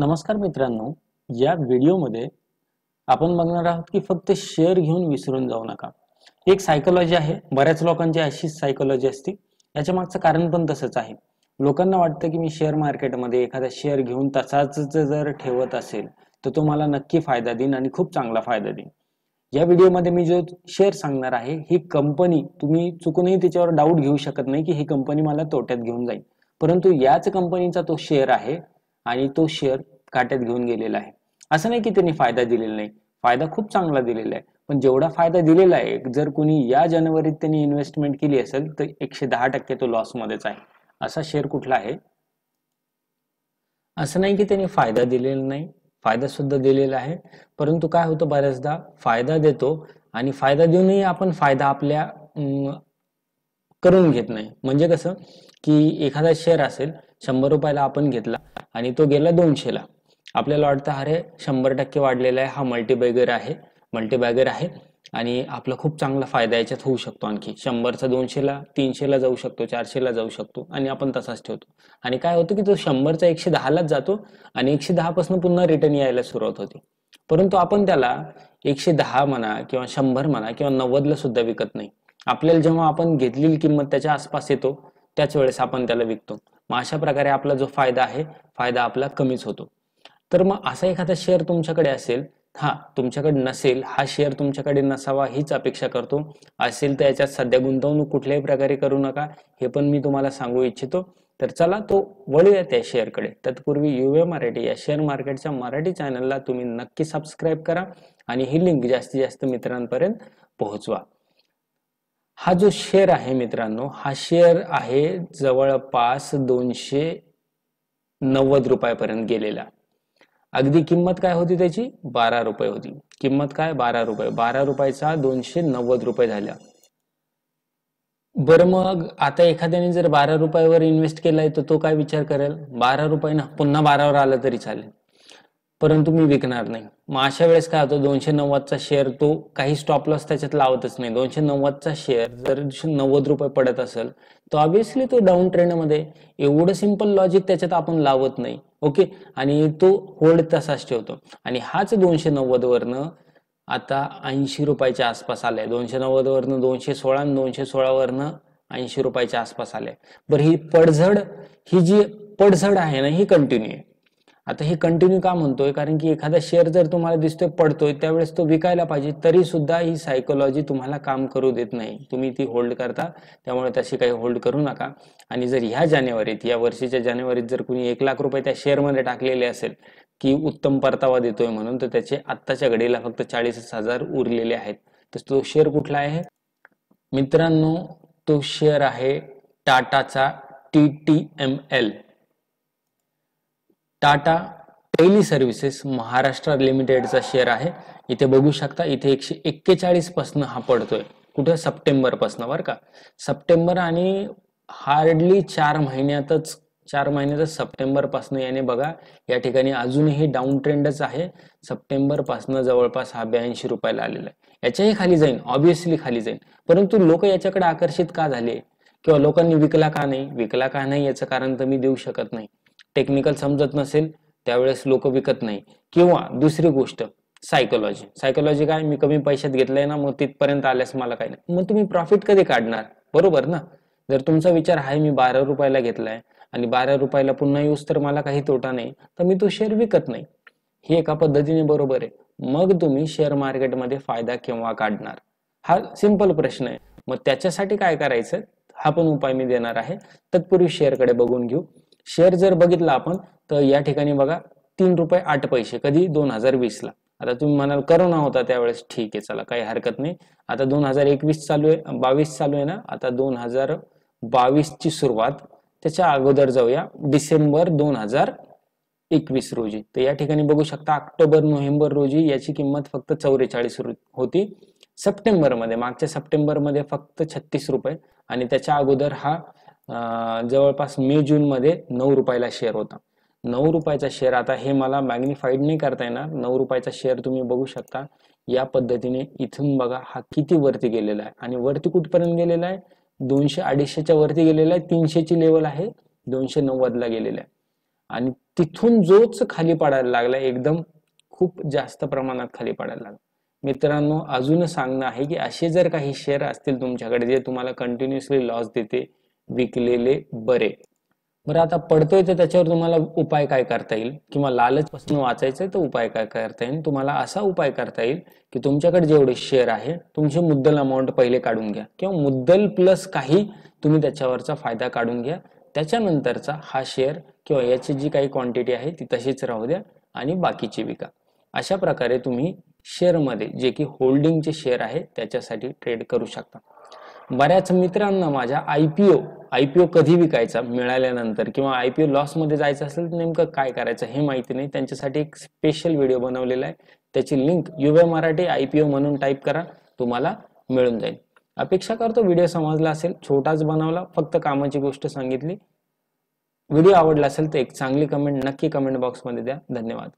नमस्कार मित्रांनो या व्हिडिओमध्ये आपण बघणार आहोत की फक्त शेअर घेऊन विसरून जाऊ नका एक सायकोलॉजी आहे बऱ्याच लोकांची अशीच सायकोलॉजी असते याच्या मागचं कारण पण तसंच आहे लोकांना वाटतं की मी शेअर मार्केटमध्ये एखादा शेअर घेऊन तसाच जर ठेवत असेल तर तो मला नक्की फायदा देईन आणि खूप चांगला फायदा देईन या व्हिडिओमध्ये मी जो शेअर सांगणार आहे ही कंपनी तुम्ही चुकूनही त्याच्यावर डाऊट घेऊ शकत नाही की ही कंपनी मला तोट्यात घेऊन जाईल परंतु याच कंपनीचा तो शेअर आहे आणि तो शेअर काट्यात घेऊन गेलेला आहे असं नाही की त्यांनी फायदा दिलेला नाही फायदा खूप चांगला दिलेला आहे पण जेवढा फायदा दिलेला आहे जर कोणी या जानेवारीत त्यांनी इन्व्हेस्टमेंट केली असेल तर एकशे दहा टक्के तो लॉसमध्येच आहे असा शेअर कुठला आहे असं नाही की त्यांनी फायदा दिलेला नाही फायदा सुद्धा दिलेला आहे परंतु काय होतं बऱ्याचदा फायदा देतो आणि फायदा देऊनही आपण फायदा आपल्या करून घेत नाही म्हणजे कसं की एखादा शेअर असेल शंभर रुपयाला आपण घेतला आणि तो गेला दोनशेला आपल्याला वाटतं अरे शंभर टक्के वाढलेला आहे हा मल्टीबॅगर आहे मल्टीबॅगर आहे आणि आपला खूप चांगला फायदा याच्यात होऊ शकतो आणखी शंभरचा दोनशेला तीनशेला जाऊ शकतो चारशेला जाऊ शकतो आणि आपण तसाच ठेवतो आणि काय होतं की तो शंभरचा एकशे दहालाच जातो आणि एकशे दहापासून पुन्हा रिटर्न यायला सुरुवात होते परंतु आपण त्याला एकशे दहा म्हणा किंवा शंभर म्हणा किंवा नव्वदला सुद्धा विकत नाही आपल्याला जेव्हा आपण घेतलेली किंमत त्याच्या आसपास येतो त्याच वेळेस आपण त्याला विकतो मग अशा प्रकारे आपला जो फायदा आहे फायदा आपला कमीच होतो तर मग असा एखादा शेअर तुमच्याकडे असेल हा तुमच्याकडे नसेल हा शेअर तुमच्याकडे नसावा हीच अपेक्षा करतो असेल तर याच्यात सध्या गुंतवणूक कुठल्याही प्रकारे करू नका हे पण मी तुम्हाला सांगू इच्छितो तर चला तो वळूया त्या शेअरकडे तत्पूर्वी युवे मराठी या शेअर मार्केटच्या मराठी चॅनलला तुम्ही नक्की सबस्क्राईब करा आणि ही लिंक जास्तीत जास्त मित्रांपर्यंत पोहोचवा हा जो शेअर आहे मित्रांनो हा शेअर आहे जवळपास दोनशे नव्वद रुपयापर्यंत गेलेला अगदी किंमत काय होती त्याची बारा रुपये होती किंमत काय बारा रुपये बारा रुपयाचा दोनशे नव्वद रुपये झाल्या बरं मग आता एखाद्याने जर बारा रुपयावर इन्व्हेस्ट केलाय तर तो काय विचार करेल बारा रुपये ना पुन्हा बारावर आला तरी चालेल परंतु मी विकणार नाही मग अशा वेळेस काय होतं दोनशे नव्वदचा शेअर तो काही स्टॉप लॉस त्याच्यात लावतच नाही दोनशे नव्वदचा शेअर जर नव्वद रुपये पडत असेल तर ऑब्विसली तो डाऊन ट्रेंडमध्ये एवढं सिंपल लॉजिक त्याच्यात आपण लावत नाही ओके आणि तो होल्ड तसाच ठेवतो आणि हाच दोनशे नव्वद वरनं आता ऐंशी रुपयाच्या आसपास आलाय दोनशे नव्वद वरनं दोनशे सोळा आणि दोनशे सोळा वरनं ऐंशी रुपयाच्या आसपास आलाय बरं ही पडझड ही जी पडझड आहे ना ही कंटिन्यू आहे आता हे कंटिन्यू का म्हणतोय कारण की एखादा शेअर जर तुम्हाला दिसतोय पडतोय त्यावेळेस तो विकायला पाहिजे तरी सुद्धा ही सायकोलॉजी तुम्हाला काम करू देत नाही तुम्ही ती होल्ड करता त्यामुळे तशी काही होल्ड करू नका आणि जर ह्या जानेवारीत या वर्षीच्या जानेवारीत जर कुणी एक लाख रुपये त्या शेअरमध्ये टाकलेले असेल की उत्तम परतावा देतोय म्हणून तर त्याचे आत्ताच्या घडीला फक्त चाळीस हजार उरलेले आहेत तर तो शेअर कुठला आहे मित्रांनो तो शेअर आहे टाटाचा T T M L Tata tele services Maharashtra लिमिटेडचा शेअर आहे इथे बघू शकता इथे एकशे एक्केचाळीस पासन हा पडतोय कुठे सप्टेंबर पासन बरं का सप्टेंबर आणि हार्डली चार महिन्यातच चार महिन्यातच सप्टेंबर पासन याने बघा या ठिकाणी अजूनही डाऊन ट्रेंडच आहे सप्टेंबर पासन जवळपास हा ब्याऐंशी रुपयाला आलेला आहे याच्याही खाली जाईन ऑब्विसली खाली जाईन परंतु लोक याच्याकडे आकर्षित का झाले किंवा लोकांनी विकला का नाही विकला का नाही याचं कारण तर मी देऊ शकत नाही टेक्निकल समजत नसेल त्यावेळेस लोक विकत नाही किंवा दुसरी गोष्ट सायकोलॉजी सायकोलॉजी काय मी कमी पैशात घेतलंय ना मग तिथपर्यंत आल्यास मला काय नाही मग तुम्ही प्रॉफिट कधी काढणार बरोबर ना जर तुमचा विचार आहे मी बारा रुपयाला घेतलाय आणि बारा रुपयाला पुन्हा यूज तर मला काही तोटा नाही तर मी तो शेअर विकत नाही हे एका पद्धतीने बरोबर आहे मग तुम्ही शेअर मार्केटमध्ये फायदा केव्हा काढणार हा सिंपल प्रश्न आहे मग त्याच्यासाठी काय करायचं हा पण उपाय मी देणार आहे तत्पूर्वी शेअरकडे बघून घेऊ शेअर जर बघितला आपण तर या ठिकाणी बघा तीन रुपये आठ पैसे कधी दोन हजार वीस ला आता तुम्ही म्हणाल करोना होता त्यावेळेस ठीक आहे चला काही हरकत नाही आता दोन हजार एकवीस चालू आहे बावीस चालू आहे ना आता दोन हजार बावीस ची सुरुवात त्याच्या अगोदर जाऊया डिसेंबर दोन हजार एकवीस रोजी तर या ठिकाणी बघू शकता ऑक्टोबर नोव्हेंबर रोजी याची किंमत फक्त चौवेचाळीस होती सप्टेंबरमध्ये मागच्या सप्टेंबरमध्ये फक्त छत्तीस रुपये आणि त्याच्या अगोदर हा जवळपास मे जून मध्ये नऊ रुपयाला शेअर होता नऊ रुपयाचा शेअर आता हे मला मॅग्निफाईड नाही करता येणार नऊ रुपयाचा शेअर तुम्ही बघू शकता या पद्धतीने इथून बघा हा किती वरती गेलेला आहे आणि वरती कुठपर्यंत गेलेला आहे दोनशे अडीचशेच्या वरती गेलेला आहे तीनशेची लेवल आहे दोनशे नव्वदला गेलेला आहे आणि तिथून जोच खाली पडायला लागला एकदम खूप जास्त प्रमाणात खाली पडायला लागला मित्रांनो अजून सांगणं आहे की असे जर काही शेअर असतील तुमच्याकडे जे तुम्हाला कंटिन्युअसली लॉस देते विकलेले बरे बरं आता पडतोय तर त्याच्यावर तुम्हाला उपाय काय करता येईल किंवा लालच पासून वाचायचंय तर उपाय काय करता येईल तुम्हाला असा उपाय करता येईल की तुमच्याकडे जेवढे शेअर आहे तुमचे मुद्दल अमाऊंट पहिले काढून घ्या किंवा मुद्दल प्लस काही तुम्ही त्याच्यावरचा फायदा काढून घ्या त्याच्यानंतरचा हा शेअर किंवा याची जी काही क्वांटिटी आहे ती तशीच राहू द्या आणि बाकीची विका अशा प्रकारे तुम्ही शेअरमध्ये जे की होल्डिंगचे शेअर आहे त्याच्यासाठी ट्रेड करू शकता बऱ्याच मित्रांना माझ्या आय पी ओ आयपीओ कधी विकायचा मिळाल्यानंतर किंवा आयपीओ लॉसमध्ये जायचं असेल तर नेमकं काय करायचं हे माहिती नाही त्यांच्यासाठी एक स्पेशल व्हिडिओ बनवलेला आहे त्याची लिंक युव्या मराठी आयपीओ म्हणून टाईप करा तुम्हाला मिळून जाईल अपेक्षा करतो व्हिडिओ समजला असेल छोटाच बनवला फक्त कामाची गोष्ट सांगितली व्हिडिओ आवडला असेल तर एक चांगली कमेंट नक्की कमेंट बॉक्समध्ये द्या धन्यवाद